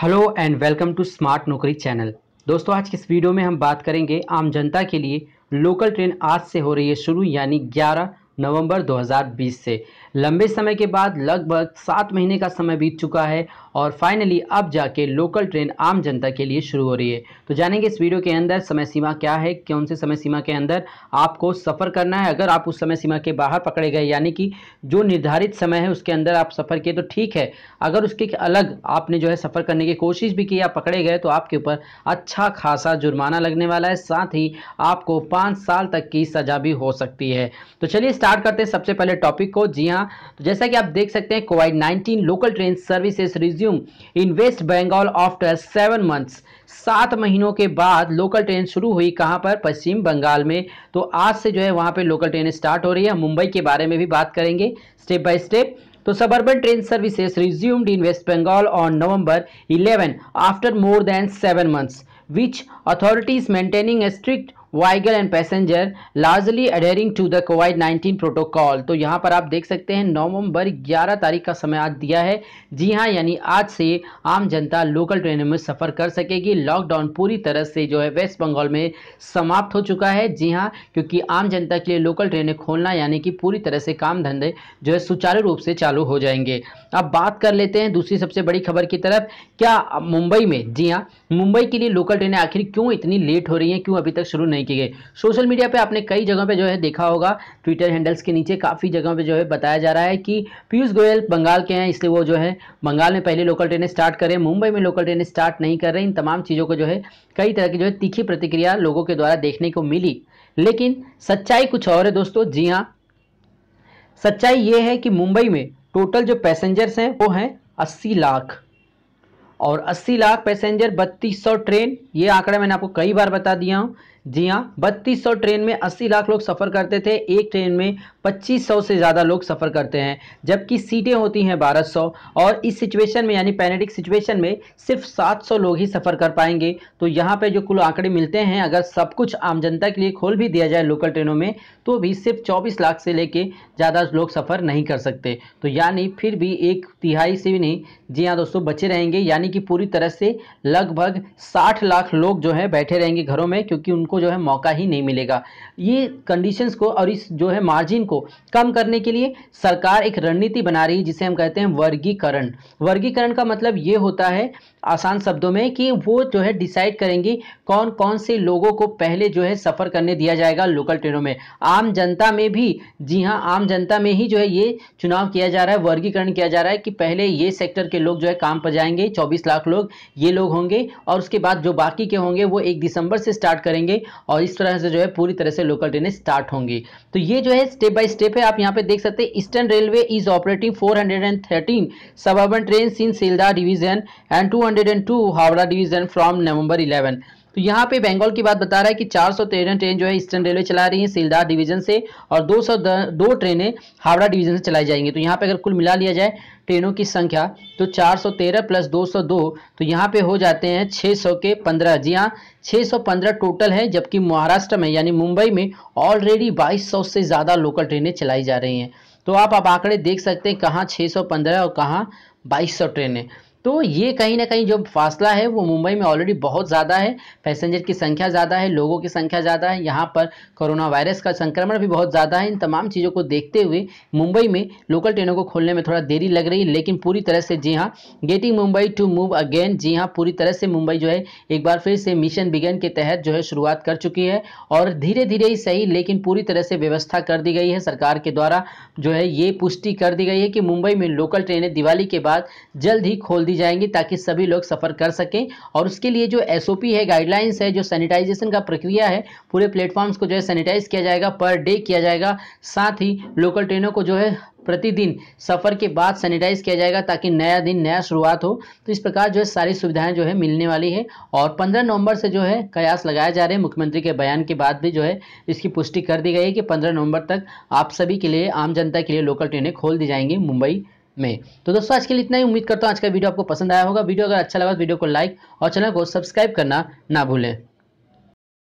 hello and welcome to smart Naukri channel दोस्तों आज की इस वीडियो में हम बात करेंगे आम जनता के लिए लोकल ट्रेन आज से हो रही है शुरू यानी नवंबर 2020 से लंबे समय के बाद लगभग सात महीने का समय बीत चुका है और फाइनली अब जाके लोकल ट्रेन आम जनता के लिए शुरू हो रही है तो जानेंगे इस वीडियो के अंदर समय सीमा क्या है कौन से समय सीमा के अंदर आपको सफ़र करना है अगर आप उस समय सीमा के बाहर पकड़े गए यानी कि जो निर्धारित समय है उसके अंदर आप सफ़र किए तो ठीक है अगर उसके अलग आपने जो है सफ़र करने की कोशिश भी की या पकड़े गए तो आपके ऊपर अच्छा खासा जुर्माना लगने वाला है साथ ही आपको पाँच साल तक की सजा भी हो सकती है तो चलिए स्टार्ट करते हैं सबसे पहले टॉपिक को जी हाँ तो जैसा कि आप देख सकते हैं covid 19 local train services resume in West Bengal after seven months सात महीनों के बाद लोकल ट्रेन शुरू हुई कहाँ पर पश्चिम बंगाल में तो आज से जो है वहाँ पर लोकल ट्रेन स्टार्ट हो रही है मुंबई के बारे में भी बात करेंगे स्टेप बाय स्टेप तो suburban train services resumed in West Bengal on November 11 after more than seven months which authorities maintaining a strict vigil and passenger largely adhering to the covid 19 protocol तो यहाँ पर आप देख सकते हैं नवंबर 11 तारीख का समय आज दिया है जी हाँ यानी आज से आम जनता लोकल ट्रेनों में सफ़र कर सकेगी लॉकडाउन पूरी तरह से जो है वेस्ट बंगाल में समाप्त हो चुका है जी हाँ क्योंकि आम जनता के लिए लोकल ट्रेनें खोलना यानी कि पूरी तरह से काम धंधे जो है सुचारू रूप से चालू हो जाएंगे अब बात कर लेते हैं दूसरी सबसे बड़ी खबर की तरफ क्या मुंबई में जी हाँ मुंबई के लिए लोकल ट्रेनें आखिर क्यों इतनी लेट हो रही हैं क्यों अभी तक शुरू नहीं की गई सोशल मीडिया पे आपने कई जगहों पे जो है देखा होगा ट्विटर हैंडल्स के नीचे काफ़ी जगहों पे जो है बताया जा रहा है कि पीयूष गोयल बंगाल के हैं इसलिए वो जो है बंगाल में पहले लोकल ट्रेनें स्टार्ट करें मुंबई में लोकल ट्रेनें स्टार्ट नहीं कर रहे इन तमाम चीज़ों को जो है कई तरह की जो है तीखी प्रतिक्रिया लोगों के द्वारा देखने को मिली लेकिन सच्चाई कुछ और है दोस्तों जी हाँ सच्चाई ये है कि मुंबई में टोटल जो पैसेंजर्स हैं वो हैं अस्सी लाख और 80 लाख पैसेंजर बत्तीस ट्रेन ये आंकड़ा मैंने आपको कई बार बता दिया हूँ जी हाँ बत्तीस सौ ट्रेन में 80 लाख लोग सफ़र करते थे एक ट्रेन में 2500 से ज़्यादा लोग सफ़र करते हैं जबकि सीटें होती हैं 1200 और इस सिचुएशन में यानी पैनेटिक सिचुएशन में सिर्फ 700 लोग ही सफ़र कर पाएंगे तो यहाँ पे जो कुल आंकड़े मिलते हैं अगर सब कुछ आम जनता के लिए खोल भी दिया जाए लोकल ट्रेनों में तो भी सिर्फ चौबीस लाख से लेके ज़्यादा लोग सफ़र नहीं कर सकते तो यानी फिर भी एक तिहाई से भी नहीं जी हाँ दोस्तों बचे रहेंगे यानी कि पूरी तरह से लगभग साठ लाख लोग जो हैं बैठे रहेंगे घरों में क्योंकि उनको आपको जो है मौका ही नहीं मिलेगा ये कंडीशंस को और इस जो है मार्जिन को कम करने के लिए सरकार एक रणनीति बना रही है जिसे हम कहते हैं वर्गीकरण वर्गीकरण का मतलब ये होता है आसान शब्दों में कि वो जो है डिसाइड करेंगी कौन कौन से लोगों को पहले जो है सफ़र करने दिया जाएगा लोकल ट्रेनों में आम जनता में भी जी हाँ आम जनता में ही जो है ये चुनाव किया जा रहा है वर्गीकरण किया जा रहा है कि पहले ये सेक्टर के लोग जो है काम पर जाएंगे चौबीस लाख लोग ये लोग होंगे और उसके बाद जो बाकी के होंगे वो एक दिसंबर से स्टार्ट करेंगे और इस तरह से जो है पूरी तरह से लोकल ट्रेनें स्टार्ट होंगी तो ये जो है स्टेप बाय स्टेप है आप यहाँ पे देख सकते हैं eastern railway is operating 413 suburban train in Sealdah division and 202 Howrah division from November eleven तो यहाँ पे बंगाल की बात बता रहा है कि चार ट्रेन जो है ईस्टर्न रेलवे चला रही है सीलदार डिवीजन से और दो सौ दो ट्रेनें हावड़ा डिवीजन से चलाई जाएंगी तो यहाँ पे अगर कुल मिला लिया जाए ट्रेनों की संख्या तो 413 प्लस 202 तो यहाँ पे हो जाते हैं 600 के 15 जी हाँ 615 टोटल है जबकि महाराष्ट्र में यानी मुंबई में ऑलरेडी सौ से ज़्यादा लोकल ट्रेनें चलाई जा रही हैं तो आप आंकड़े देख सकते हैं कहाँ पंद्रह और कहाँ सौ ट्रेनें तो ये कहीं ना कहीं जो फासला है वो मुंबई में ऑलरेडी बहुत ज़्यादा है पैसेंजर की संख्या ज़्यादा है लोगों की संख्या ज़्यादा है यहाँ पर कोरोना वायरस का संक्रमण भी बहुत ज़्यादा है इन तमाम चीज़ों को देखते हुए मुंबई में लोकल ट्रेनों को खोलने में थोड़ा देरी लग रही है लेकिन पूरी तरह से जी हाँ getting Mumbai to move again जी हाँ पूरी तरह से मुंबई जो है एक बार फिर से मिशन बिगेन के तहत जो है शुरुआत कर चुकी है और धीरे धीरे ही सही लेकिन पूरी तरह से व्यवस्था कर दी गई है सरकार के द्वारा जो है ये पुष्टि कर दी गई है कि मुंबई में लोकल ट्रेनें दिवाली के बाद जल्द ही खोल दी दी जाएंगी ताकि सभी लोग सफ़र कर सकें और उसके लिए जो एस है गाइडलाइंस है जो सैनिटाइजेशन का प्रक्रिया है पूरे प्लेटफॉर्म्स को जो है सैनिटाइज किया जाएगा पर डे किया जाएगा साथ ही लोकल ट्रेनों को जो है प्रतिदिन सफ़र के बाद सैनिटाइज किया जाएगा ताकि नया दिन नया शुरुआत हो तो इस प्रकार जो है सारी सुविधाएं जो है मिलने वाली है और 15 नवंबर से जो है कयास लगाए जा रहे हैं मुख्यमंत्री के बयान के बाद भी जो है इसकी पुष्टि कर दी गई है कि 15 नवंबर तक आप सभी के लिए आम जनता के लिए लोकल ट्रेनें खोल दी जाएंगी मुंबई में तो दोस्तों आज के लिए इतना ही उम्मीद करता हूँ आज का वीडियो आपको पसंद आया होगा वीडियो अगर अच्छा लगा तो वीडियो को लाइक और चैनल को सब्सक्राइब करना ना भूलें